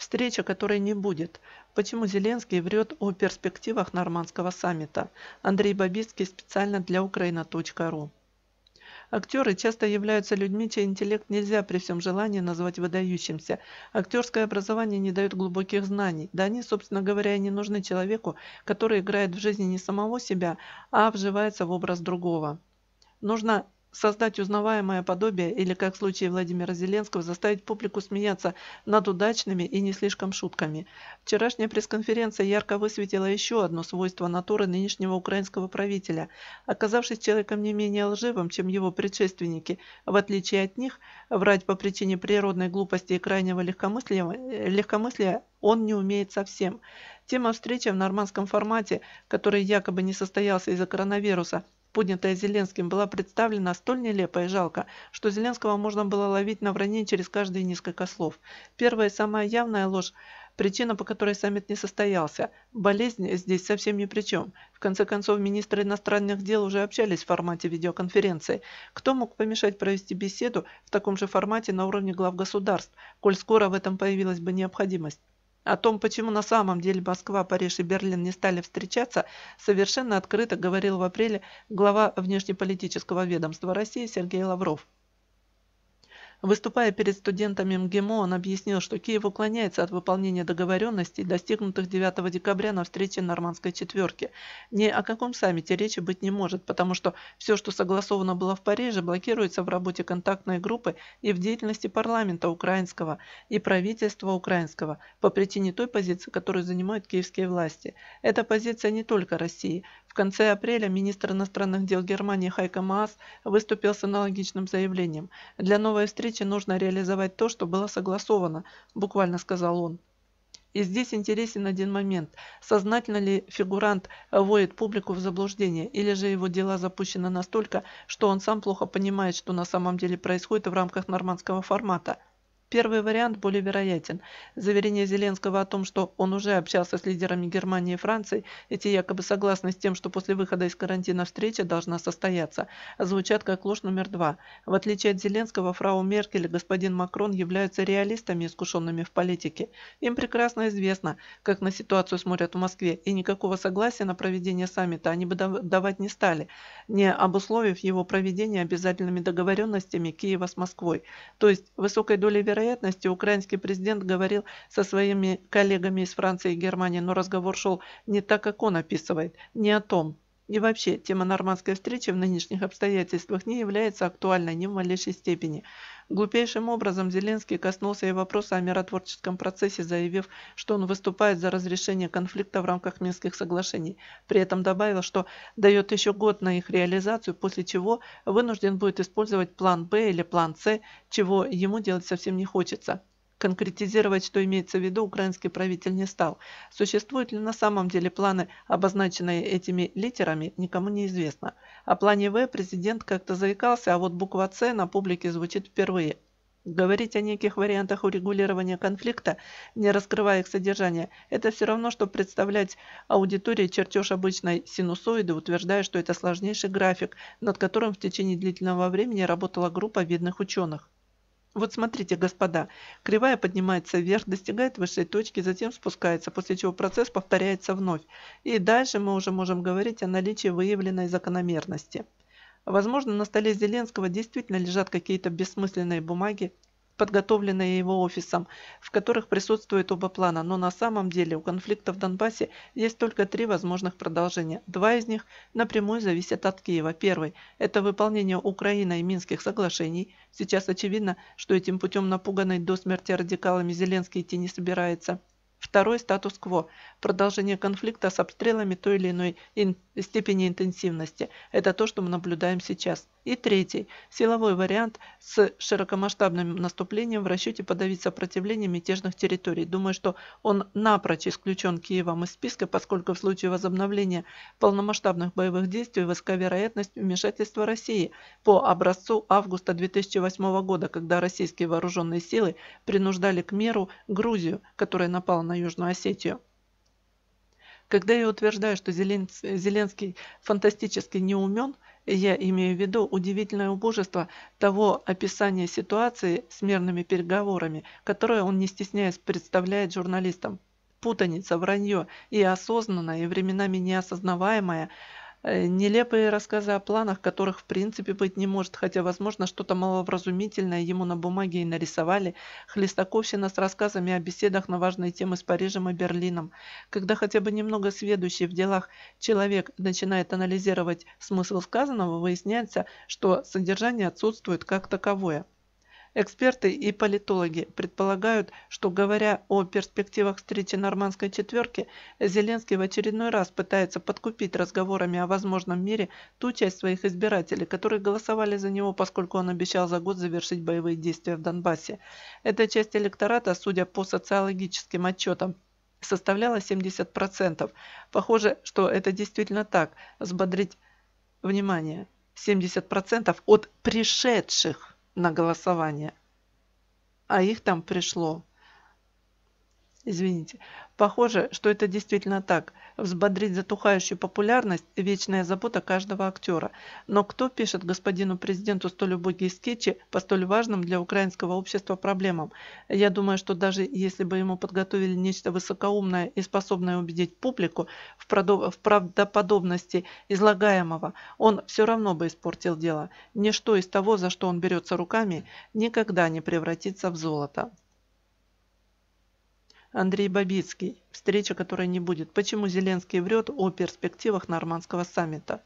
Встреча, которой не будет. Почему Зеленский врет о перспективах нормандского саммита? Андрей Бабицкий специально для Украина.ру. Актеры часто являются людьми, чей интеллект нельзя при всем желании назвать выдающимся. Актерское образование не дает глубоких знаний. Да они, собственно говоря, и не нужны человеку, который играет в жизни не самого себя, а вживается в образ другого. Нужно создать узнаваемое подобие или, как в случае Владимира Зеленского, заставить публику смеяться над удачными и не слишком шутками. Вчерашняя пресс-конференция ярко высветила еще одно свойство натуры нынешнего украинского правителя. Оказавшись человеком не менее лживым, чем его предшественники, в отличие от них, врать по причине природной глупости и крайнего легкомыслия, легкомыслия он не умеет совсем. Тема встречи в нормандском формате, который якобы не состоялся из-за коронавируса, поднятая Зеленским, была представлена столь нелепо и жалко, что Зеленского можно было ловить на вранье через каждые несколько слов. Первая и самая явная ложь Причина, по которой саммит не состоялся. Болезнь здесь совсем ни при чем. В конце концов, министры иностранных дел уже общались в формате видеоконференции. Кто мог помешать провести беседу в таком же формате на уровне глав государств, коль скоро в этом появилась бы необходимость? О том, почему на самом деле Москва, Париж и Берлин не стали встречаться, совершенно открыто говорил в апреле глава внешнеполитического ведомства России Сергей Лавров. Выступая перед студентами МГИМО, он объяснил, что Киев уклоняется от выполнения договоренностей, достигнутых 9 декабря на встрече Нормандской четверки. Ни о каком саммите речи быть не может, потому что все, что согласовано было в Париже, блокируется в работе контактной группы и в деятельности парламента украинского и правительства украинского по причине той позиции, которую занимают киевские власти. Эта позиция не только России. В конце апреля министр иностранных дел Германии Хайка Маас выступил с аналогичным заявлением. «Для новой встречи нужно реализовать то, что было согласовано», – буквально сказал он. И здесь интересен один момент. Сознательно ли фигурант вводит публику в заблуждение, или же его дела запущены настолько, что он сам плохо понимает, что на самом деле происходит в рамках нормандского формата – Первый вариант более вероятен. Заверение Зеленского о том, что он уже общался с лидерами Германии и Франции, эти якобы согласны с тем, что после выхода из карантина встреча должна состояться, звучат как ложь номер два. В отличие от Зеленского, фрау Меркель и господин Макрон являются реалистами, искушенными в политике. Им прекрасно известно, как на ситуацию смотрят в Москве, и никакого согласия на проведение саммита они бы давать не стали, не обусловив его проведение обязательными договоренностями Киева с Москвой. То есть высокой долей вероятности вероятности, украинский президент говорил со своими коллегами из Франции и Германии, но разговор шел не так, как он описывает, не о том, и вообще, тема нормандской встречи в нынешних обстоятельствах не является актуальной ни в малейшей степени. Глупейшим образом Зеленский коснулся и вопроса о миротворческом процессе, заявив, что он выступает за разрешение конфликта в рамках Минских соглашений. При этом добавил, что дает еще год на их реализацию, после чего вынужден будет использовать план «Б» или план «С», чего ему делать совсем не хочется. Конкретизировать, что имеется в виду, украинский правитель не стал. Существуют ли на самом деле планы, обозначенные этими литерами, никому не известно. О плане В президент как-то заикался, а вот буква С на публике звучит впервые. Говорить о неких вариантах урегулирования конфликта, не раскрывая их содержание, это все равно, что представлять аудитории чертеж обычной синусоиды, утверждая, что это сложнейший график, над которым в течение длительного времени работала группа видных ученых. Вот смотрите, господа, кривая поднимается вверх, достигает высшей точки, затем спускается, после чего процесс повторяется вновь. И дальше мы уже можем говорить о наличии выявленной закономерности. Возможно, на столе Зеленского действительно лежат какие-то бессмысленные бумаги, подготовленные его офисом, в которых присутствуют оба плана, но на самом деле у конфликта в Донбассе есть только три возможных продолжения. Два из них напрямую зависят от Киева. Первый – это выполнение Украиной Минских соглашений. Сейчас очевидно, что этим путем напуганный до смерти радикалами Зеленский идти не собирается – Второй – статус-кво, продолжение конфликта с обстрелами той или иной ин степени интенсивности. Это то, что мы наблюдаем сейчас. И третий – силовой вариант с широкомасштабным наступлением в расчете подавить сопротивление мятежных территорий. Думаю, что он напрочь исключен Киевом из списка, поскольку в случае возобновления полномасштабных боевых действий высока вероятность вмешательства России по образцу августа 2008 года, когда российские вооруженные силы принуждали к меру Грузию, которая напала на на Южную Осетию. Когда я утверждаю, что Зеленский фантастически неумен, я имею в виду удивительное убожество того описания ситуации с мирными переговорами, которое он, не стесняясь, представляет журналистам. Путаница, вранье и осознанное, и временами неосознаваемое – Э, нелепые рассказы о планах, которых в принципе быть не может, хотя, возможно, что-то маловразумительное ему на бумаге и нарисовали. Хлестаковщина с рассказами о беседах на важные темы с Парижем и Берлином. Когда хотя бы немного сведущий в делах человек начинает анализировать смысл сказанного, выясняется, что содержание отсутствует как таковое. Эксперты и политологи предполагают, что говоря о перспективах встречи нормандской четверки, Зеленский в очередной раз пытается подкупить разговорами о возможном мире ту часть своих избирателей, которые голосовали за него, поскольку он обещал за год завершить боевые действия в Донбассе. Эта часть электората, судя по социологическим отчетам, составляла 70%. Похоже, что это действительно так. Сбодрить внимание. 70% от пришедших на голосование, а их там пришло Извините. Похоже, что это действительно так. Взбодрить затухающую популярность – вечная забота каждого актера. Но кто пишет господину президенту столь убогие скетчи по столь важным для украинского общества проблемам? Я думаю, что даже если бы ему подготовили нечто высокоумное и способное убедить публику в, продов... в правдоподобности излагаемого, он все равно бы испортил дело. Ничто из того, за что он берется руками, никогда не превратится в золото. Андрей Бабицкий. Встреча, которой не будет. Почему Зеленский врет о перспективах нормандского саммита?